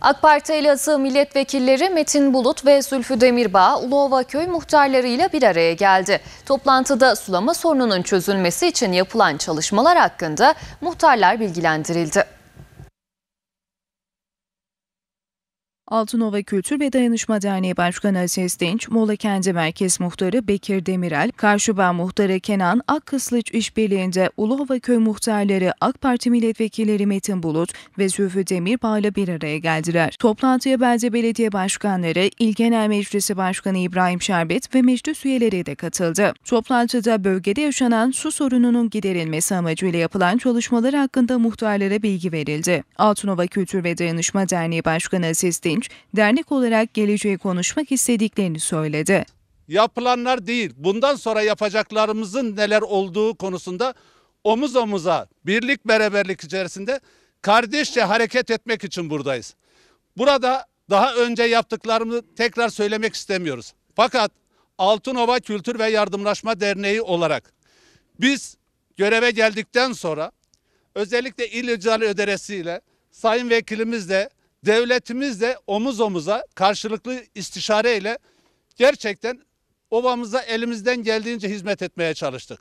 AK Parti Elazığ milletvekilleri Metin Bulut ve Zülfü Demirbağ Uluova köy muhtarlarıyla bir araya geldi. Toplantıda sulama sorununun çözülmesi için yapılan çalışmalar hakkında muhtarlar bilgilendirildi. Altınova Kültür ve Dayanışma Derneği Başkanı Aziz Dinç, Mola Kendi Merkez Muhtarı Bekir Demirel, Karşıba Muhtarı Kenan Akkıslıç İşbirliği'nde Uluova Köy Muhtarları AK Parti Milletvekilleri Metin Bulut ve Zülfü Demirbağ'la bir araya geldiler. Toplantıya belde belediye başkanları, İl Genel Meclisi Başkanı İbrahim Şerbet ve meclis üyeleri de katıldı. Toplantıda bölgede yaşanan su sorununun giderilmesi amacıyla yapılan çalışmalar hakkında muhtarlara bilgi verildi. Altınova Kültür ve Dayanışma Derneği Başkanı Aziz Dinç, Erinç, dernek olarak geleceği konuşmak istediklerini söyledi. Yapılanlar değil, bundan sonra yapacaklarımızın neler olduğu konusunda omuz omuza, birlik beraberlik içerisinde kardeşçe hareket etmek için buradayız. Burada daha önce yaptıklarımızı tekrar söylemek istemiyoruz. Fakat Altınova Kültür ve Yardımlaşma Derneği olarak biz göreve geldikten sonra özellikle İl il icra ile sayın vekilimizle devletimizle omuz omuza karşılıklı istişare ile gerçekten ovamıza elimizden geldiğince hizmet etmeye çalıştık.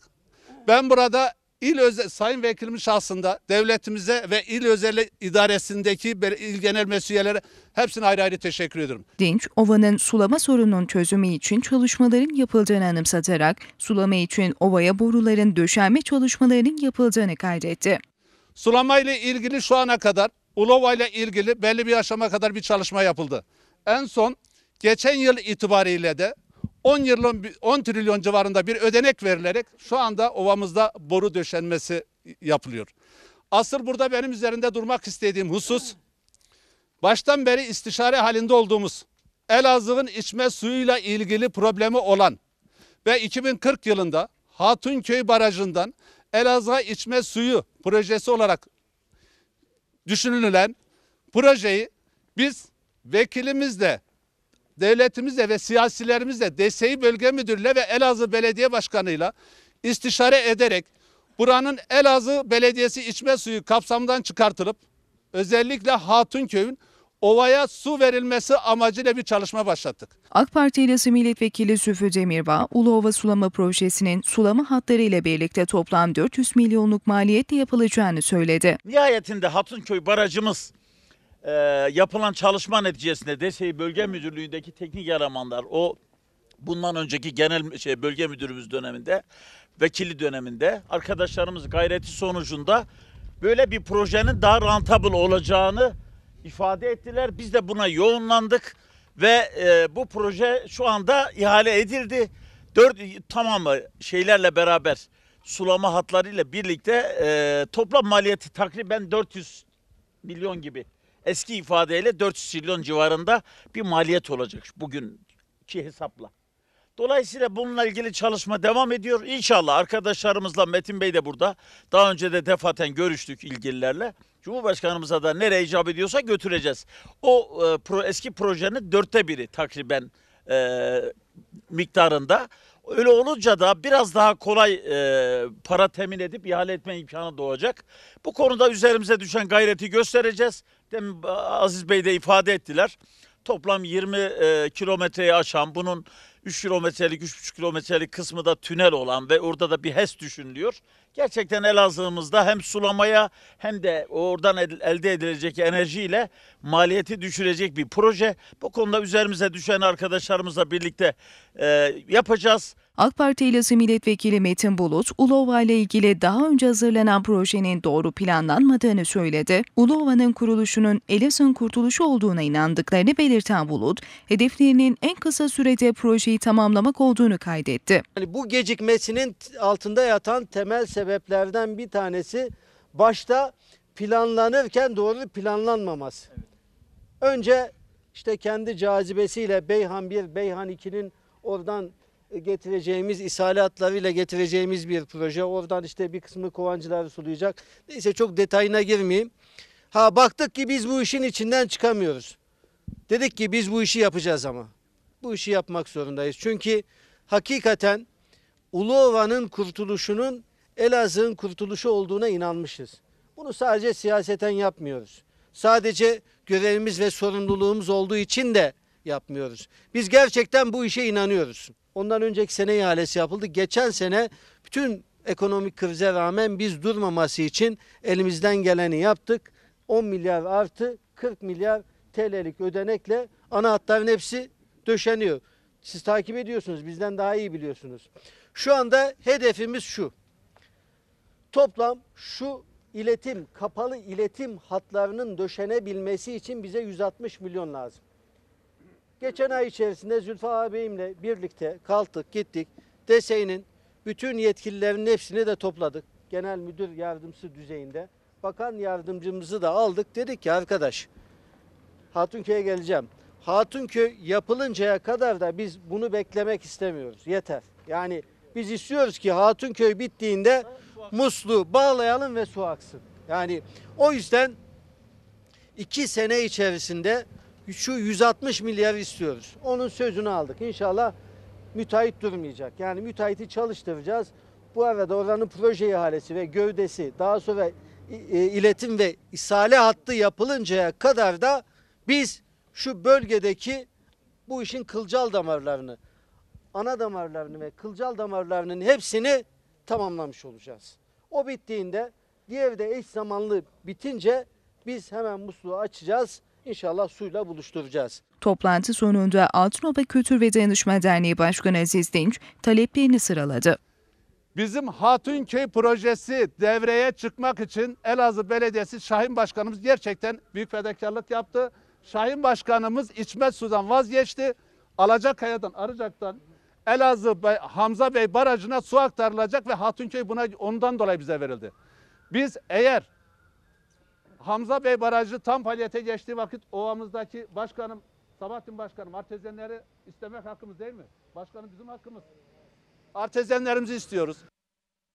Ben burada il özel, sayın vekilimin şahsında devletimize ve il özel idaresindeki il genel mesuliyelere hepsine ayrı ayrı teşekkür ediyorum. Dinç, ovanın sulama sorununun çözümü için çalışmaların yapıldığını anımsatarak sulama için ovaya boruların döşenme çalışmalarının yapıldığını kaydetti. Sulama ile ilgili şu ana kadar Ulova ile ilgili belli bir aşama kadar bir çalışma yapıldı. En son geçen yıl itibariyle de 10 yılın 10 trilyon civarında bir ödenek verilerek şu anda ovamızda boru döşenmesi yapılıyor. Asıl burada benim üzerinde durmak istediğim husus baştan beri istişare halinde olduğumuz Elazığ'ın içme suyuyla ilgili problemi olan ve 2040 yılında Hatunköy Barajı'ndan Elazığ'a içme suyu projesi olarak düşünülen projeyi biz vekilimizle, devletimizle ve siyasilerimizle, DSİ Bölge Müdürü'yle ve Elazığ Belediye Başkanı'yla istişare ederek buranın Elazığ Belediyesi içme suyu kapsamından çıkartılıp özellikle Hatunköy'ün ovaya su verilmesi amacıyla bir çalışma başlattık. AK Parti ilası milletvekili Süfü Demirbağ, Uluova Sulama Projesi'nin sulama hatları ile birlikte toplam 400 milyonluk maliyetle yapılacağını söyledi. Nihayetinde Hatunköy Barajımız e, yapılan çalışma neticesinde DSEİ Bölge Müdürlüğü'ndeki teknik elemanlar, o bundan önceki genel şey, bölge müdürümüz döneminde, vekili döneminde arkadaşlarımız gayreti sonucunda böyle bir projenin daha rentable olacağını ifade ettiler. Biz de buna yoğunlandık ve e, bu proje şu anda ihale edildi. Dört tamamı şeylerle beraber sulama hatlarıyla birlikte e, toplam maliyeti takriben 400 milyon gibi. Eski ifadeyle 400 milyon civarında bir maliyet olacak bugünkü hesapla. Dolayısıyla bununla ilgili çalışma devam ediyor. İnşallah arkadaşlarımızla Metin Bey de burada. Daha önce de defaten görüştük ilgililerle. Cumhurbaşkanımıza da nereye icap ediyorsa götüreceğiz. O e, pro, eski projenin dörtte biri takriben e, miktarında. Öyle olunca da biraz daha kolay e, para temin edip ihale etme imkanı doğacak. Bu konuda üzerimize düşen gayreti göstereceğiz. Demin Aziz Bey de ifade ettiler. Toplam 20 e, kilometreyi aşan bunun 3 kilometrelik, 3,5 kilometrelik kısmı da tünel olan ve orada da bir HES düşünülüyor. Gerçekten Elazığ'ımızda hem sulamaya hem de oradan elde edilecek enerjiyle maliyeti düşürecek bir proje. Bu konuda üzerimize düşen arkadaşlarımızla birlikte e, yapacağız. AK Parti İlası Milletvekili Metin Bulut, Ulova ile ilgili daha önce hazırlanan projenin doğru planlanmadığını söyledi. Ulova'nın kuruluşunun Elas'ın kurtuluşu olduğuna inandıklarını belirten Bulut, hedeflerinin en kısa sürede projeyi tamamlamak olduğunu kaydetti. Yani bu gecikmesinin altında yatan temel sebeplerden bir tanesi başta planlanırken doğru planlanmaması. Önce işte kendi cazibesiyle Beyhan 1, Beyhan 2'nin oradan getireceğimiz ishalatlarıyla getireceğimiz bir proje. Oradan işte bir kısmı kovancılar sulayacak. Neyse çok detayına girmeyeyim. Ha baktık ki biz bu işin içinden çıkamıyoruz. Dedik ki biz bu işi yapacağız ama. Bu işi yapmak zorundayız. Çünkü hakikaten Uluova'nın kurtuluşunun Elazığ'ın kurtuluşu olduğuna inanmışız. Bunu sadece siyaseten yapmıyoruz. Sadece görevimiz ve sorumluluğumuz olduğu için de yapmıyoruz. Biz gerçekten bu işe inanıyoruz. Ondan önceki sene ihalesi yapıldı. Geçen sene bütün ekonomik krize rağmen biz durmaması için elimizden geleni yaptık. 10 milyar artı 40 milyar TL'lik ödenekle ana hatların hepsi döşeniyor. Siz takip ediyorsunuz, bizden daha iyi biliyorsunuz. Şu anda hedefimiz şu. Toplam şu iletim, kapalı iletim hatlarının döşenebilmesi için bize 160 milyon lazım. Geçen ay içerisinde Zülfü ağabeyimle birlikte kalktık gittik. DSE'nin bütün yetkililerin hepsini de topladık. Genel müdür yardımcısı düzeyinde. Bakan yardımcımızı da aldık. Dedik ki arkadaş Hatunköy'e geleceğim. Hatunköy yapılıncaya kadar da biz bunu beklemek istemiyoruz. Yeter. Yani biz istiyoruz ki Hatunköy bittiğinde musluğu bağlayalım ve su aksın. Yani o yüzden iki sene içerisinde şu 160 milyar istiyoruz. Onun sözünü aldık. İnşallah müteahhit durmayacak. Yani müteahhiti çalıştıracağız. Bu arada oranın proje ihalesi ve gövdesi daha sonra e, iletim ve isale hattı yapılıncaya kadar da biz şu bölgedeki bu işin kılcal damarlarını, ana damarlarını ve kılcal damarlarının hepsini tamamlamış olacağız. O bittiğinde diğer de eş zamanlı bitince biz hemen musluğu açacağız. İnşallah suyla buluşturacağız. Toplantı sonunda Altınova Kültür ve Dayanışma Derneği Başkanı Aziz Dinç taleplerini sıraladı. Bizim Hatunköy projesi devreye çıkmak için Elazığ Belediyesi Şahin Başkanımız gerçekten büyük fedakarlık yaptı. Şahin Başkanımız içme sudan vazgeçti. Alacakaya'dan, Arıcak'tan Elazığ Bey, Hamza Bey barajına su aktarılacak ve Hatunköy buna ondan dolayı bize verildi. Biz eğer Hamza Bey Barajı tam faaliyete geçtiği vakit ovamızdaki başkanım, Sabahattin Başkanım artezyenleri istemek hakkımız değil mi? Başkanım bizim hakkımız. Artezyenlerimizi istiyoruz.